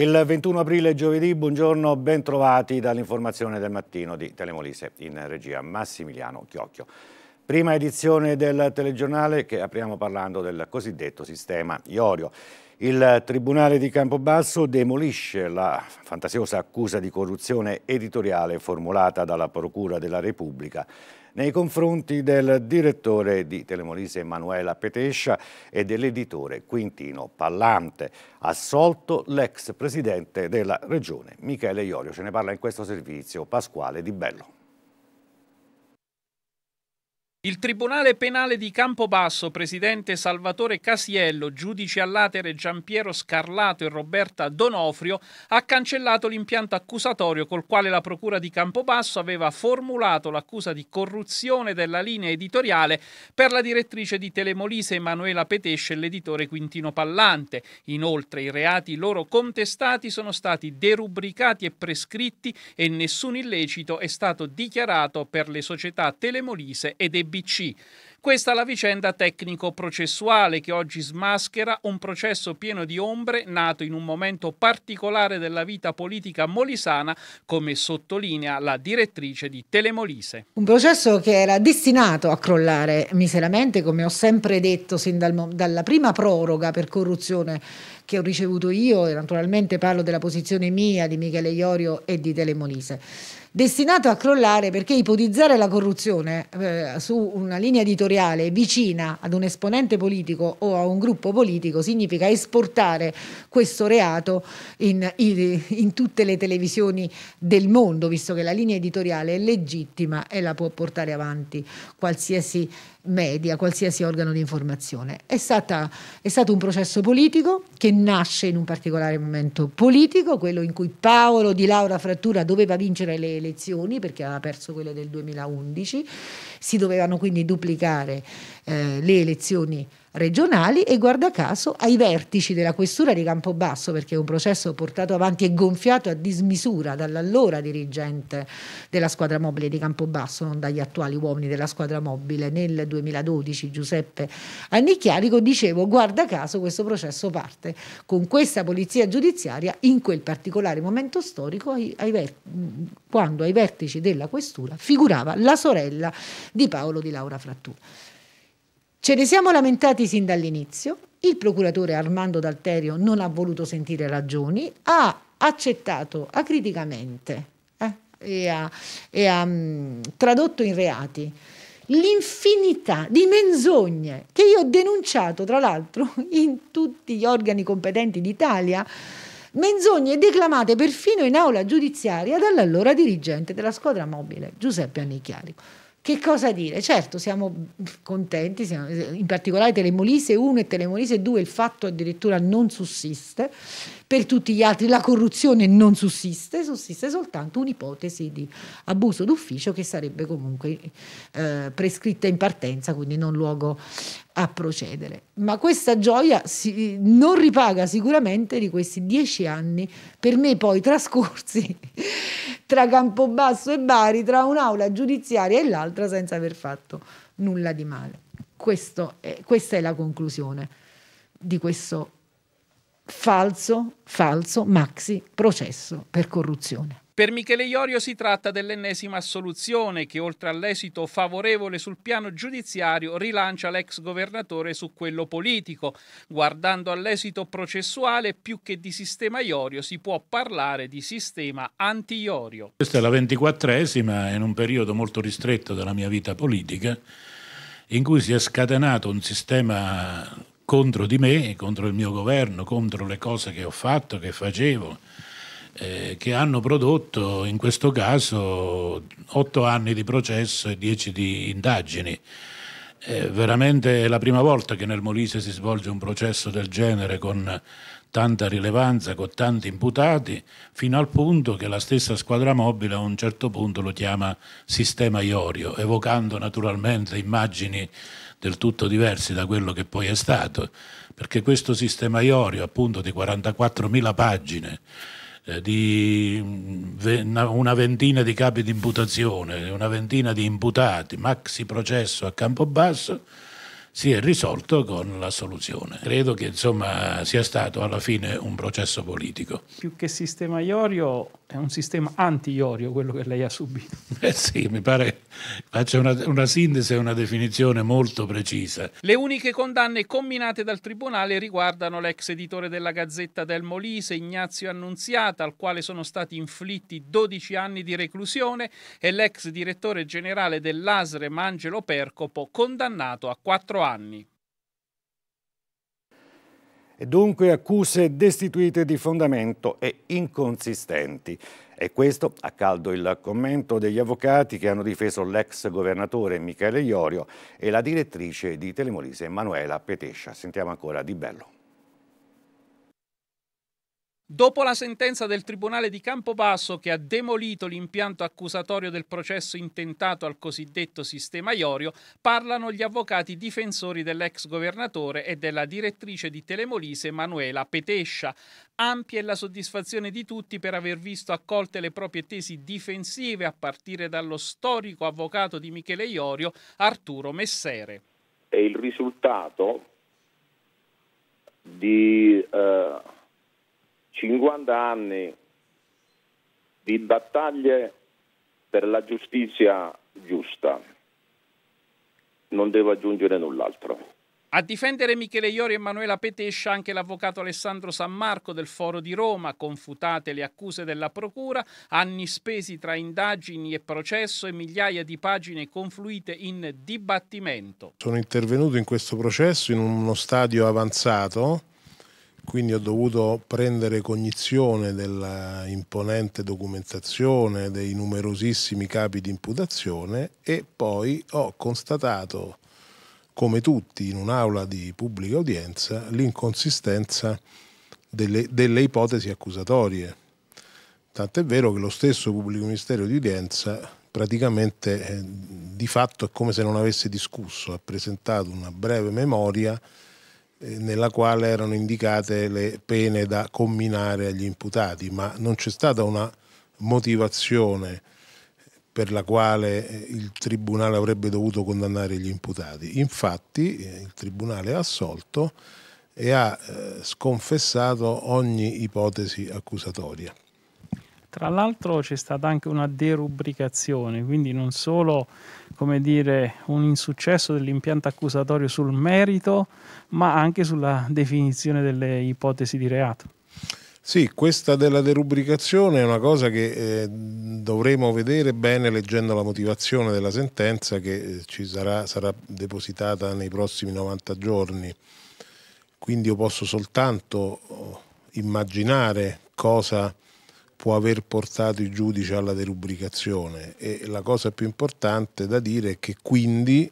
il 21 aprile giovedì, buongiorno, bentrovati dall'informazione del mattino di Telemolise in regia Massimiliano Chiocchio. Prima edizione del telegiornale che apriamo parlando del cosiddetto sistema Iorio. Il Tribunale di Campobasso demolisce la fantasiosa accusa di corruzione editoriale formulata dalla Procura della Repubblica nei confronti del direttore di Telemolise Emanuela Petescia e dell'editore Quintino Pallante, assolto l'ex presidente della Regione Michele Iorio. Ce ne parla in questo servizio Pasquale Di Bello. Il Tribunale Penale di Campobasso, presidente Salvatore Casiello, giudice all'atere Giampiero Scarlato e Roberta Donofrio, ha cancellato l'impianto accusatorio col quale la Procura di Campobasso aveva formulato l'accusa di corruzione della linea editoriale per la direttrice di Telemolise Emanuela Petesce e l'editore Quintino Pallante. Inoltre i reati loro contestati sono stati derubricati e prescritti e nessun illecito è stato dichiarato per le società Telemolise ed Ebbi BBC. Questa è la vicenda tecnico-processuale che oggi smaschera un processo pieno di ombre nato in un momento particolare della vita politica molisana, come sottolinea la direttrice di Telemolise. Un processo che era destinato a crollare miseramente, come ho sempre detto sin dal, dalla prima proroga per corruzione che ho ricevuto io, e naturalmente parlo della posizione mia, di Michele Iorio e di Telemolise destinato a crollare perché ipotizzare la corruzione eh, su una linea editoriale vicina ad un esponente politico o a un gruppo politico significa esportare questo reato in, in, in tutte le televisioni del mondo, visto che la linea editoriale è legittima e la può portare avanti qualsiasi media, qualsiasi organo di informazione. È, stata, è, stato un processo politico che nasce in un particolare momento politico, quello in cui Paolo di Laura Frattura doveva vincere le elezioni perché aveva perso quelle del 2011, si dovevano quindi duplicare eh, le elezioni regionali e guarda caso ai vertici della questura di Campobasso, perché è un processo portato avanti e gonfiato a dismisura dall'allora dirigente della squadra mobile di Campobasso, non dagli attuali uomini della squadra mobile, nel 2012 Giuseppe Annicchiarico, dicevo guarda caso questo processo parte con questa polizia giudiziaria in quel particolare momento storico ai, ai quando ai vertici della questura figurava la sorella di Paolo di Laura Frattura. Ce ne siamo lamentati sin dall'inizio, il procuratore Armando D'Alterio non ha voluto sentire ragioni, ha accettato acriticamente eh, e ha, e ha mh, mm, tradotto in reati l'infinità di menzogne che io ho denunciato tra l'altro in tutti gli organi competenti d'Italia, menzogne declamate perfino in aula giudiziaria dall'allora dirigente della squadra mobile Giuseppe Annichiarico. Che cosa dire? Certo, siamo contenti, siamo, in particolare Telemolise 1 e Telemolise 2 il fatto addirittura non sussiste, per tutti gli altri la corruzione non sussiste, sussiste soltanto un'ipotesi di abuso d'ufficio che sarebbe comunque eh, prescritta in partenza, quindi non luogo a procedere. Ma questa gioia si, non ripaga sicuramente di questi dieci anni, per me poi trascorsi tra Campobasso e Bari, tra un'aula giudiziaria e l'altra senza aver fatto nulla di male. È, questa è la conclusione di questo falso, falso maxi processo per corruzione. Per Michele Iorio si tratta dell'ennesima soluzione che, oltre all'esito favorevole sul piano giudiziario, rilancia l'ex governatore su quello politico. Guardando all'esito processuale, più che di sistema Iorio si può parlare di sistema anti-Iorio. Questa è la ventiquattresima in un periodo molto ristretto della mia vita politica in cui si è scatenato un sistema contro di me, contro il mio governo, contro le cose che ho fatto, che facevo, eh, che hanno prodotto in questo caso otto anni di processo e dieci di indagini. Eh, veramente è la prima volta che nel Molise si svolge un processo del genere con tanta rilevanza con tanti imputati, fino al punto che la stessa squadra mobile a un certo punto lo chiama sistema Iorio, evocando naturalmente immagini del tutto diverse da quello che poi è stato, perché questo sistema Iorio, appunto di 44.000 pagine, eh, di mm, una ventina di capi di imputazione, una ventina di imputati, maxi processo a campo basso, si è risolto con la soluzione. Credo che insomma, sia stato alla fine un processo politico. Più che sistema Iorio è un sistema anti-iorio quello che lei ha subito. Eh sì, mi pare faccia una, una sintesi e una definizione molto precisa. Le uniche condanne combinate dal Tribunale riguardano l'ex editore della Gazzetta del Molise, Ignazio Annunziata, al quale sono stati inflitti 12 anni di reclusione, e l'ex direttore generale dell'Asre, Mangelo Percopo, condannato a 4 anni e dunque accuse destituite di fondamento e inconsistenti. E questo a caldo il commento degli avvocati che hanno difeso l'ex governatore Michele Iorio e la direttrice di Telemolise Emanuela Petescia. Sentiamo ancora Di Bello. Dopo la sentenza del Tribunale di Campobasso che ha demolito l'impianto accusatorio del processo intentato al cosiddetto sistema Iorio, parlano gli avvocati difensori dell'ex governatore e della direttrice di Telemolise Manuela Petescia. Ampia è la soddisfazione di tutti per aver visto accolte le proprie tesi difensive a partire dallo storico avvocato di Michele Iorio, Arturo Messere. È il risultato di... Uh 50 anni di battaglie per la giustizia giusta. Non devo aggiungere null'altro. A difendere Michele Iori e Emanuela Petescia anche l'avvocato Alessandro Sammarco del Foro di Roma, confutate le accuse della Procura, anni spesi tra indagini e processo e migliaia di pagine confluite in dibattimento. Sono intervenuto in questo processo in uno stadio avanzato quindi ho dovuto prendere cognizione dell'imponente documentazione, dei numerosissimi capi di imputazione e poi ho constatato, come tutti in un'aula di pubblica udienza, l'inconsistenza delle, delle ipotesi accusatorie. Tant'è vero che lo stesso pubblico ministero di udienza praticamente eh, di fatto è come se non avesse discusso, ha presentato una breve memoria eh, nella quale erano indicate le pene da comminare agli imputati, ma non c'è stata una motivazione per la quale eh, il Tribunale avrebbe dovuto condannare gli imputati. Infatti eh, il Tribunale ha assolto e ha sconfessato ogni ipotesi accusatoria. Tra l'altro c'è stata anche una derubricazione, quindi non solo come dire, un insuccesso dell'impianto accusatorio sul merito, ma anche sulla definizione delle ipotesi di reato. Sì, questa della derubricazione è una cosa che eh, dovremo vedere bene leggendo la motivazione della sentenza che eh, ci sarà, sarà depositata nei prossimi 90 giorni. Quindi io posso soltanto oh, immaginare cosa può aver portato il giudice alla derubricazione e la cosa più importante da dire è che quindi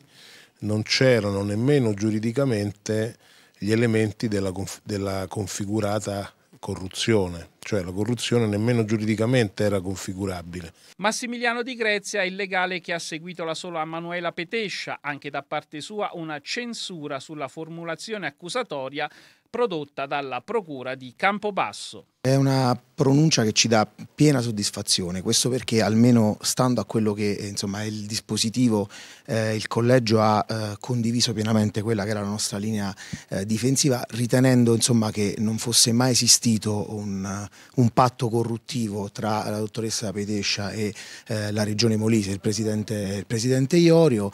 non c'erano nemmeno giuridicamente gli elementi della, della configurata corruzione, cioè la corruzione nemmeno giuridicamente era configurabile. Massimiliano Di Grezia è il legale che ha seguito la sola Manuela Petescia, anche da parte sua una censura sulla formulazione accusatoria prodotta dalla Procura di Campobasso. È una pronuncia che ci dà piena soddisfazione, questo perché almeno stando a quello che eh, insomma, è il dispositivo, eh, il collegio ha eh, condiviso pienamente quella che era la nostra linea eh, difensiva, ritenendo insomma, che non fosse mai esistito un, eh, un patto corruttivo tra la dottoressa Petescia e eh, la regione Molise, il presidente, il presidente Iorio,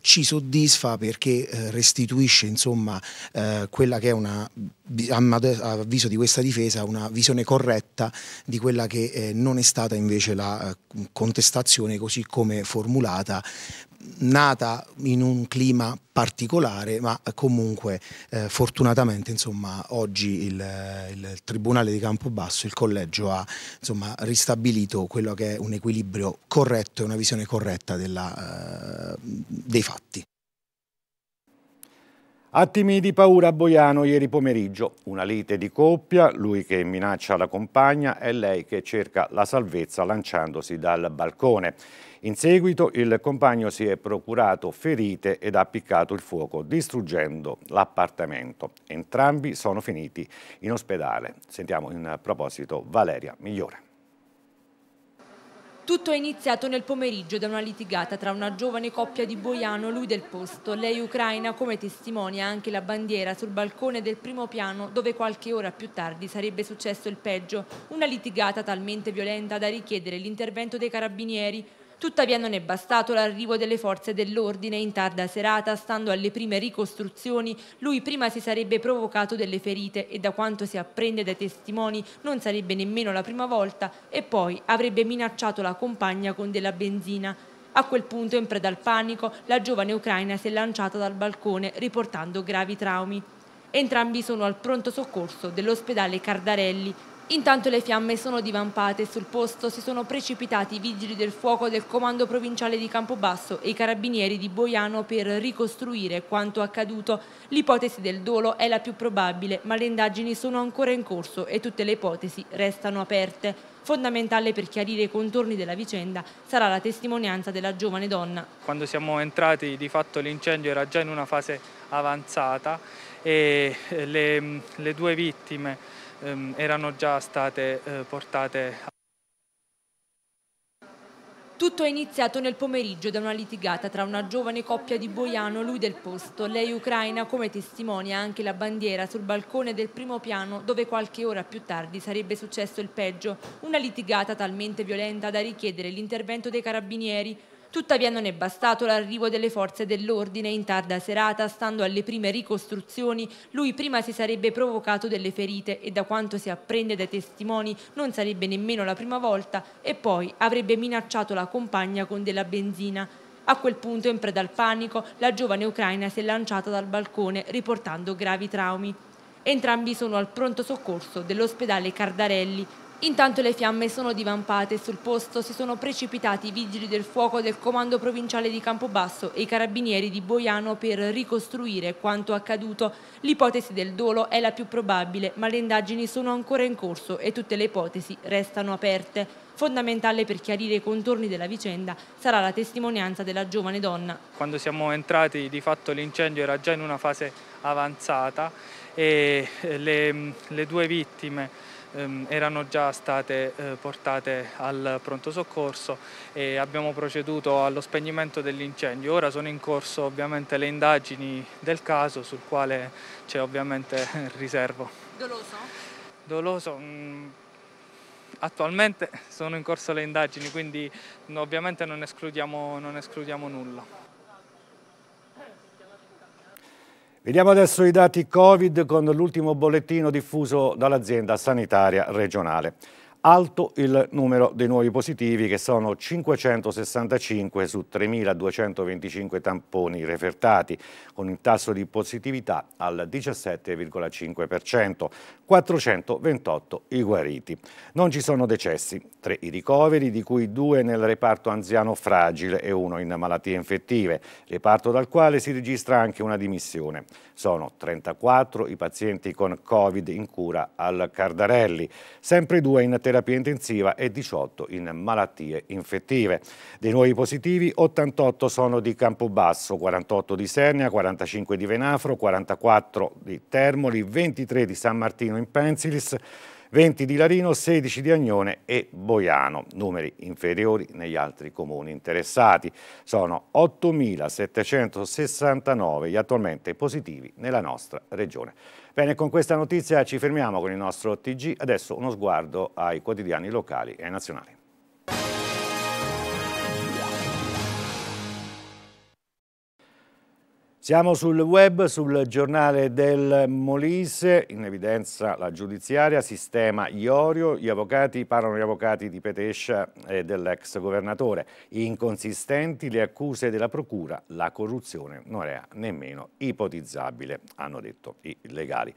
ci soddisfa perché restituisce insomma, quella che è una, a avviso di questa difesa, da una visione corretta di quella che eh, non è stata invece la eh, contestazione così come formulata nata in un clima particolare, ma comunque eh, fortunatamente insomma, oggi il, eh, il, Tribunale di Campobasso, il collegio ha insomma, ristabilito quello che è un equilibrio corretto e una visione corretta della, eh, dei fatti. Attimi di paura a Boiano ieri pomeriggio, una lite di coppia, lui che minaccia la compagna e lei che cerca la salvezza lanciandosi dal balcone. In seguito il compagno si è procurato ferite ed ha appiccato il fuoco distruggendo l'appartamento. Entrambi sono finiti in ospedale. Sentiamo in proposito Valeria Migliore. Tutto è iniziato nel pomeriggio da una litigata tra una giovane coppia di Boiano, lui del posto, lei ucraina, come testimonia anche la bandiera sul balcone del primo piano dove qualche ora più tardi sarebbe successo il peggio, una litigata talmente violenta da richiedere l'intervento dei carabinieri, Tuttavia non è bastato l'arrivo delle forze dell'ordine in tarda serata, stando alle prime ricostruzioni, lui prima si sarebbe provocato delle ferite e da quanto si apprende dai testimoni non sarebbe nemmeno la prima volta e poi avrebbe minacciato la compagna con della benzina. A quel punto, in preda al panico, la giovane ucraina si è lanciata dal balcone riportando gravi traumi. Entrambi sono al pronto soccorso dell'ospedale Cardarelli, Intanto le fiamme sono divampate e sul posto si sono precipitati i vigili del fuoco del comando provinciale di Campobasso e i carabinieri di Boiano per ricostruire quanto accaduto. L'ipotesi del dolo è la più probabile, ma le indagini sono ancora in corso e tutte le ipotesi restano aperte. Fondamentale per chiarire i contorni della vicenda sarà la testimonianza della giovane donna. Quando siamo entrati di fatto l'incendio era già in una fase avanzata e le, le due vittime ehm, erano già state eh, portate a tutto è iniziato nel pomeriggio da una litigata tra una giovane coppia di Boiano, lui del posto, lei ucraina, come testimonia anche la bandiera sul balcone del primo piano dove qualche ora più tardi sarebbe successo il peggio, una litigata talmente violenta da richiedere l'intervento dei carabinieri, Tuttavia non è bastato l'arrivo delle forze dell'ordine in tarda serata, stando alle prime ricostruzioni, lui prima si sarebbe provocato delle ferite e da quanto si apprende dai testimoni non sarebbe nemmeno la prima volta e poi avrebbe minacciato la compagna con della benzina. A quel punto, in preda al panico, la giovane ucraina si è lanciata dal balcone riportando gravi traumi. Entrambi sono al pronto soccorso dell'ospedale Cardarelli, Intanto le fiamme sono divampate e sul posto si sono precipitati i vigili del fuoco del comando provinciale di Campobasso e i carabinieri di Boiano per ricostruire quanto accaduto. L'ipotesi del dolo è la più probabile, ma le indagini sono ancora in corso e tutte le ipotesi restano aperte. Fondamentale per chiarire i contorni della vicenda sarà la testimonianza della giovane donna. Quando siamo entrati di fatto l'incendio era già in una fase avanzata e le, le due vittime ehm, erano già state eh, portate al pronto soccorso e abbiamo proceduto allo spegnimento dell'incendio. Ora sono in corso ovviamente le indagini del caso sul quale c'è ovviamente riservo. Doloso? Doloso. Mh, mm, attualmente sono in corso le indagini, quindi ovviamente non escludiamo, non escludiamo nulla. Vediamo adesso i dati Covid con l'ultimo bollettino diffuso dall'azienda sanitaria regionale. Alto il numero dei nuovi positivi che sono 565 su 3.225 tamponi refertati, con il tasso di positività al 17,5%, 428 i guariti. Non ci sono decessi, 3 i ricoveri, di cui 2 nel reparto anziano fragile e 1 in malattie infettive, reparto dal quale si registra anche una dimissione. Sono 34 i pazienti con Covid in cura al Cardarelli, sempre 2 in terapia terapia intensiva e 18 in malattie infettive. Dei nuovi positivi, 88 sono di Campobasso, 48 di Sernia, 45 di Venafro, 44 di Termoli, 23 di San Martino in Pensilis, 20 di Larino, 16 di Agnone e Boiano, numeri inferiori negli altri comuni interessati. Sono 8.769 gli attualmente positivi nella nostra regione. Bene, con questa notizia ci fermiamo con il nostro TG. Adesso uno sguardo ai quotidiani locali e nazionali. Siamo sul web, sul giornale del Molise, in evidenza la giudiziaria, sistema Iorio, gli avvocati parlano gli avvocati di Petescia e dell'ex governatore. Inconsistenti le accuse della procura, la corruzione non era nemmeno ipotizzabile, hanno detto i legali.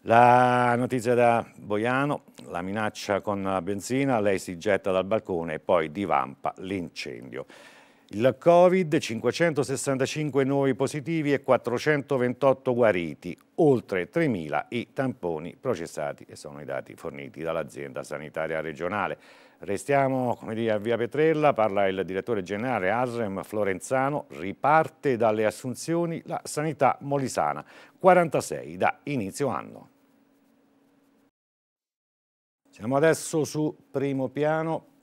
La notizia da Boiano, la minaccia con la benzina, lei si getta dal balcone e poi divampa l'incendio. Il Covid, 565 nuovi positivi e 428 guariti, oltre 3.000 i tamponi processati e sono i dati forniti dall'azienda sanitaria regionale. Restiamo come dire, a Via Petrella, parla il direttore generale Asrem Florenzano, riparte dalle assunzioni la sanità molisana, 46 da inizio anno. Siamo adesso su primo piano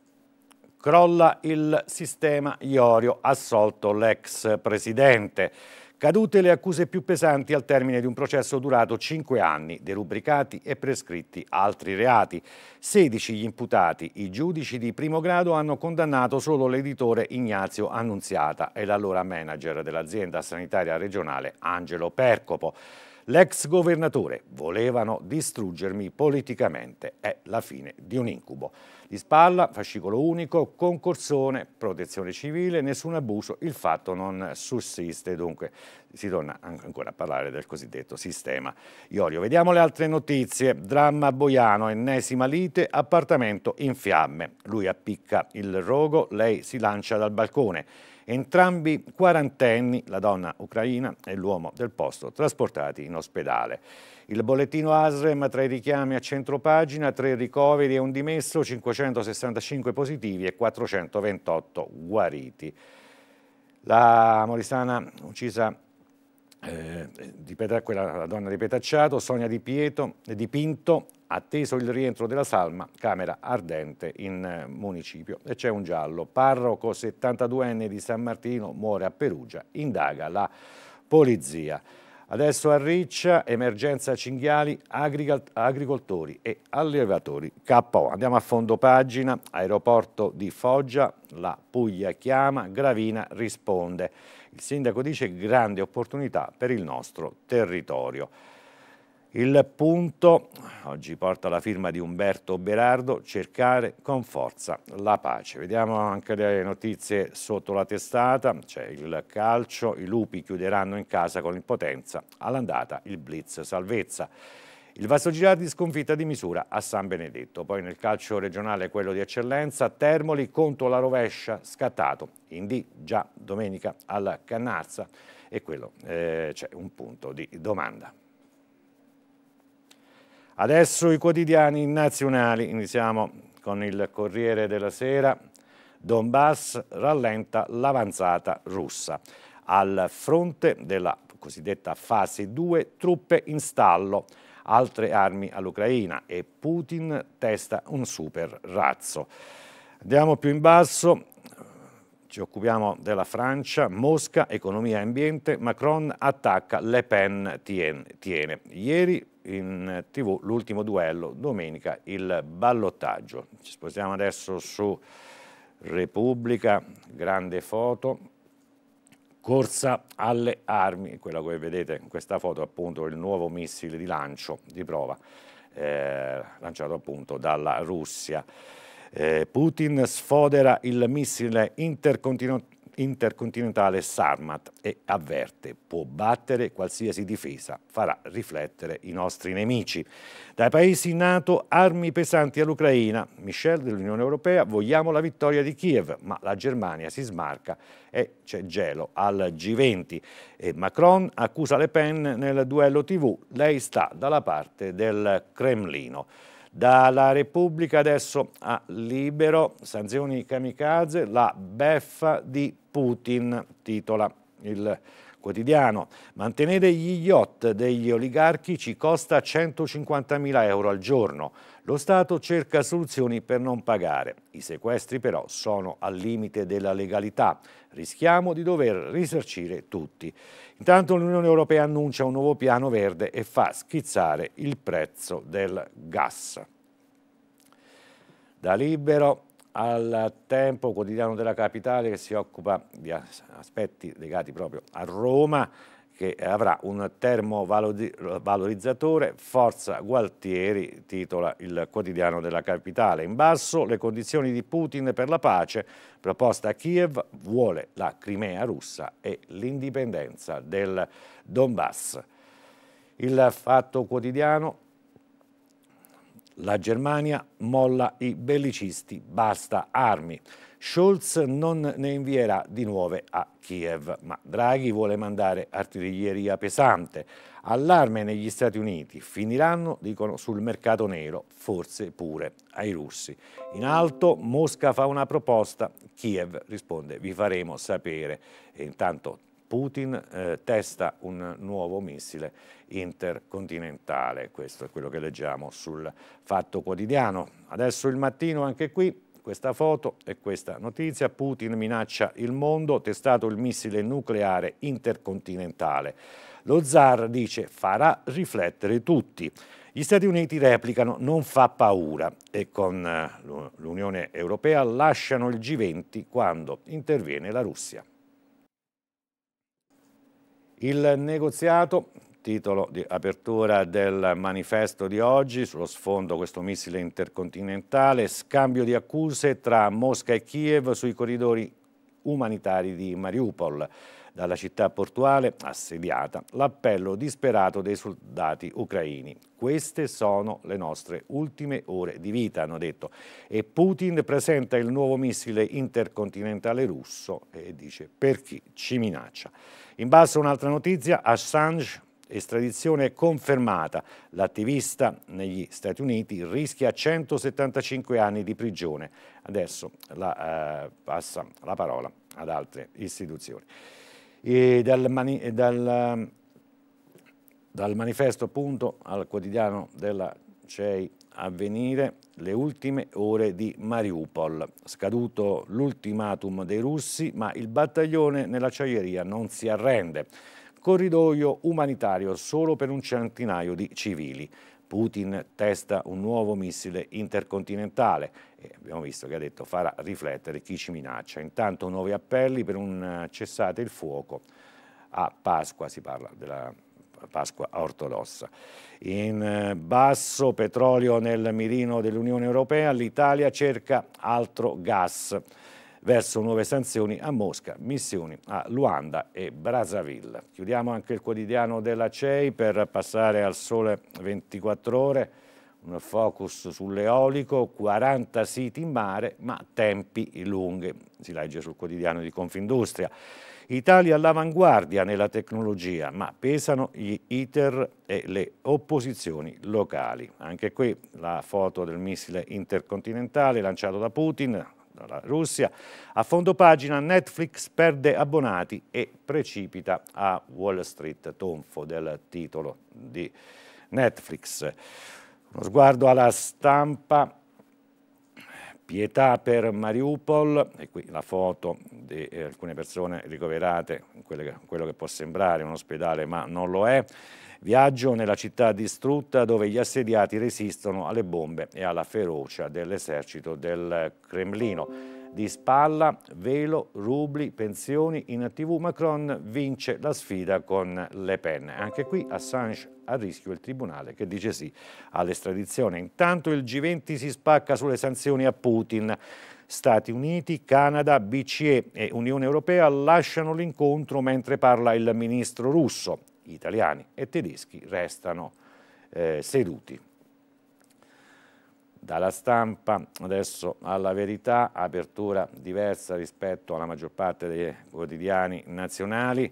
crolla il sistema Iorio, assolto l'ex presidente. Cadute le accuse più pesanti al termine di un processo durato 5 anni, derubricati e prescritti altri reati. 16 gli imputati, i giudici di primo grado hanno condannato solo l'editore Ignazio Annunziata e l'allora manager dell'azienda sanitaria regionale Angelo Percopo. L'ex governatore volevano distruggermi politicamente, è la fine di un incubo. Di spalla, fascicolo unico, concorsone, protezione civile, nessun abuso, il fatto non sussiste, dunque si torna ancora a parlare del cosiddetto sistema Iorio. Vediamo le altre notizie, dramma Boiano, ennesima lite, appartamento in fiamme, lui appicca il rogo, lei si lancia dal balcone entrambi quarantenni, la donna ucraina e l'uomo del posto, trasportati in ospedale. Il bollettino ASREM tra i richiami a centropagina, tre ricoveri e un dimesso, 565 positivi e 428 guariti. La Morisana uccisa eh, eh, di quella, la donna di Petacciato, Sonia Di, Pieto, eh, di Pinto, atteso il rientro della Salma, camera ardente in eh, municipio. E c'è un giallo, parroco 72enne di San Martino muore a Perugia, indaga la polizia. Adesso a Riccia, emergenza cinghiali, agricoltori e allevatori KO. Andiamo a fondo pagina, aeroporto di Foggia, la Puglia chiama, Gravina risponde. Il sindaco dice grande opportunità per il nostro territorio. Il punto oggi porta la firma di Umberto Berardo, cercare con forza la pace. Vediamo anche le notizie sotto la testata, c'è il calcio, i lupi chiuderanno in casa con impotenza, all'andata il blitz salvezza. Il Vasto Girardi sconfitta di misura a San Benedetto. Poi nel calcio regionale quello di eccellenza, Termoli contro la rovescia scattato. In D già domenica al Cannarza e quello eh, c'è un punto di domanda. Adesso i quotidiani nazionali. Iniziamo con il Corriere della Sera. Donbass rallenta l'avanzata russa. Al fronte della cosiddetta fase 2, truppe in stallo altre armi all'Ucraina e Putin testa un super razzo. Andiamo più in basso, ci occupiamo della Francia, Mosca, economia e ambiente, Macron attacca, Le Pen tiene. Ieri in tv l'ultimo duello, domenica il ballottaggio. Ci sposiamo adesso su Repubblica, grande foto, corsa alle armi, quella che vedete in questa foto appunto il nuovo missile di lancio di prova eh, lanciato appunto dalla Russia. Eh, Putin sfodera il missile intercontinentale intercontinentale Sarmat e avverte può battere qualsiasi difesa, farà riflettere i nostri nemici. Dai paesi NATO armi pesanti all'Ucraina, Michel dell'Unione Europea vogliamo la vittoria di Kiev, ma la Germania si smarca e c'è gelo al G20. E Macron accusa Le Pen nel duello TV, lei sta dalla parte del Cremlino. Dalla Repubblica adesso a Libero, sanzioni kamikaze, la beffa di Putin, titola il quotidiano. Mantenere gli yacht degli oligarchi ci costa 150.000 euro al giorno. Lo Stato cerca soluzioni per non pagare. I sequestri però sono al limite della legalità. Rischiamo di dover risarcire tutti. Intanto l'Unione Europea annuncia un nuovo piano verde e fa schizzare il prezzo del gas. Da libero al Tempo Quotidiano della Capitale che si occupa di aspetti legati proprio a Roma che avrà un termovalorizzatore, Forza Gualtieri, titola il quotidiano della capitale. In basso le condizioni di Putin per la pace, proposta a Kiev, vuole la Crimea russa e l'indipendenza del Donbass. Il Fatto Quotidiano la Germania molla i bellicisti, basta armi. Scholz non ne invierà di nuove a Kiev, ma Draghi vuole mandare artiglieria pesante. Allarme negli Stati Uniti, finiranno, dicono, sul mercato nero, forse pure ai russi. In alto Mosca fa una proposta, Kiev risponde vi faremo sapere. E intanto Putin eh, testa un nuovo missile intercontinentale. Questo è quello che leggiamo sul Fatto Quotidiano. Adesso il mattino anche qui questa foto e questa notizia. Putin minaccia il mondo, testato il missile nucleare intercontinentale. Lo zar dice farà riflettere tutti. Gli Stati Uniti replicano non fa paura e con eh, l'Unione Europea lasciano il G20 quando interviene la Russia. Il negoziato, titolo di apertura del manifesto di oggi, sullo sfondo questo missile intercontinentale, scambio di accuse tra Mosca e Kiev sui corridori umanitari di Mariupol dalla città portuale assediata l'appello disperato dei soldati ucraini. Queste sono le nostre ultime ore di vita, hanno detto. E Putin presenta il nuovo missile intercontinentale russo e dice per chi ci minaccia. In basso un'altra notizia, Assange estradizione confermata. L'attivista negli Stati Uniti rischia 175 anni di prigione. Adesso la, eh, passa la parola ad altre istituzioni dal, mani, dal, dal manifesto appunto al quotidiano della CEI avvenire le ultime ore di Mariupol. Scaduto l'ultimatum dei russi, ma il battaglione nell'acciaieria non si arrende. Corridoio umanitario solo per un centinaio di civili. Putin testa un nuovo missile intercontinentale e abbiamo visto che ha detto farà riflettere chi ci minaccia. Intanto nuovi appelli per un eh, cessate il fuoco a Pasqua, si parla della Pasqua ortodossa. In eh, basso petrolio nel mirino dell'Unione Europea, l'Italia cerca altro gas verso nuove sanzioni a Mosca, missioni a Luanda e Brazzaville. Chiudiamo anche il quotidiano della CEI per passare al sole 24 ore, un focus sull'eolico, 40 siti in mare ma tempi lunghi, si legge sul quotidiano di Confindustria. Italia all'avanguardia nella tecnologia, ma pesano gli ITER e le opposizioni locali. Anche qui la foto del missile intercontinentale lanciato da Putin, dalla Russia. A fondo pagina Netflix perde abbonati e precipita a Wall Street, tonfo del titolo di Netflix. Uno sguardo alla stampa Pietà per Mariupol, e qui la foto di eh, alcune persone ricoverate in quello che può sembrare un ospedale ma non lo è. Viaggio nella città distrutta dove gli assediati resistono alle bombe e alla ferocia dell'esercito del Cremlino di spalla, velo, rubli, pensioni. In tv Macron vince la sfida con Le Pen. Anche qui Assange a rischio il tribunale che dice sì all'estradizione. Intanto il G20 si spacca sulle sanzioni a Putin. Stati Uniti, Canada, BCE e Unione Europea lasciano l'incontro mentre parla il ministro russo. Italiani e tedeschi restano eh, seduti dalla stampa, adesso alla verità, apertura diversa rispetto alla maggior parte dei quotidiani nazionali.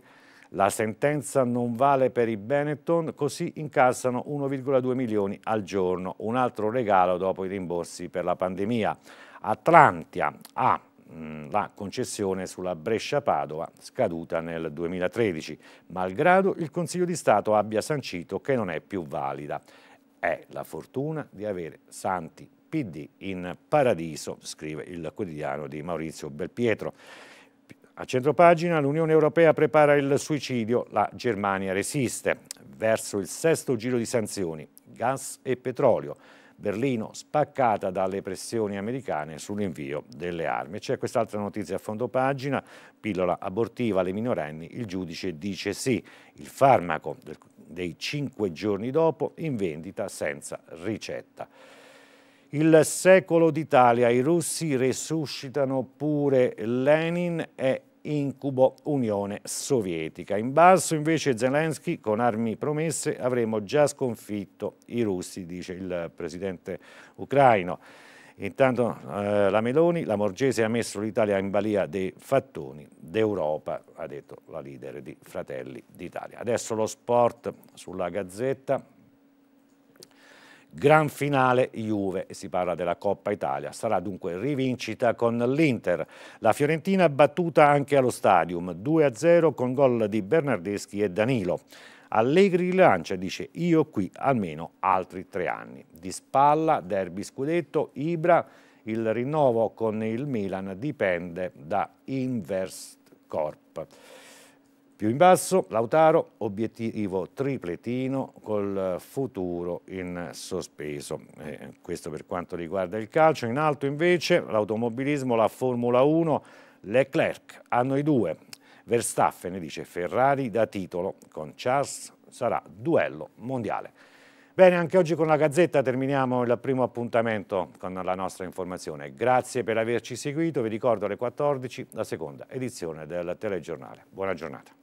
La sentenza non vale per i Benetton, così incassano 1,2 milioni al giorno, un altro regalo dopo i rimborsi per la pandemia. Atlantia ha mm, la concessione sulla Brescia-Padova scaduta nel 2013, malgrado il Consiglio di Stato abbia sancito che non è più valida è la fortuna di avere Santi PD in paradiso, scrive il quotidiano di Maurizio Belpietro. A centropagina l'Unione Europea prepara il suicidio, la Germania resiste. Verso il sesto giro di sanzioni, gas e petrolio. Berlino spaccata dalle pressioni americane sull'invio delle armi. C'è quest'altra notizia a fondo pagina, pillola abortiva alle minorenni, il giudice dice sì, il farmaco del dei cinque giorni dopo in vendita senza ricetta. Il secolo d'Italia, i russi resuscitano pure Lenin e incubo Unione Sovietica. In basso invece Zelensky con armi promesse avremo già sconfitto i russi, dice il presidente ucraino. Intanto eh, la Meloni, la Morgese ha messo l'Italia in balia dei fattoni d'Europa, ha detto la leader di Fratelli d'Italia. Adesso lo sport sulla Gazzetta, gran finale Juve, si parla della Coppa Italia, sarà dunque rivincita con l'Inter. La Fiorentina battuta anche allo Stadium, 2-0 con gol di Bernardeschi e Danilo. Allegri rilancia e dice io qui almeno altri tre anni. Di spalla, derby scudetto, Ibra, il rinnovo con il Milan dipende da Inverse Corp. Più in basso Lautaro, obiettivo tripletino col futuro in sospeso. Eh, questo per quanto riguarda il calcio. In alto invece l'automobilismo, la Formula 1, Leclerc. Hanno i due, Verstappen dice Ferrari da titolo, con Charles sarà duello mondiale. Bene, anche oggi con la Gazzetta terminiamo il primo appuntamento con la nostra informazione. Grazie per averci seguito, vi ricordo alle 14 la seconda edizione del telegiornale. Buona giornata.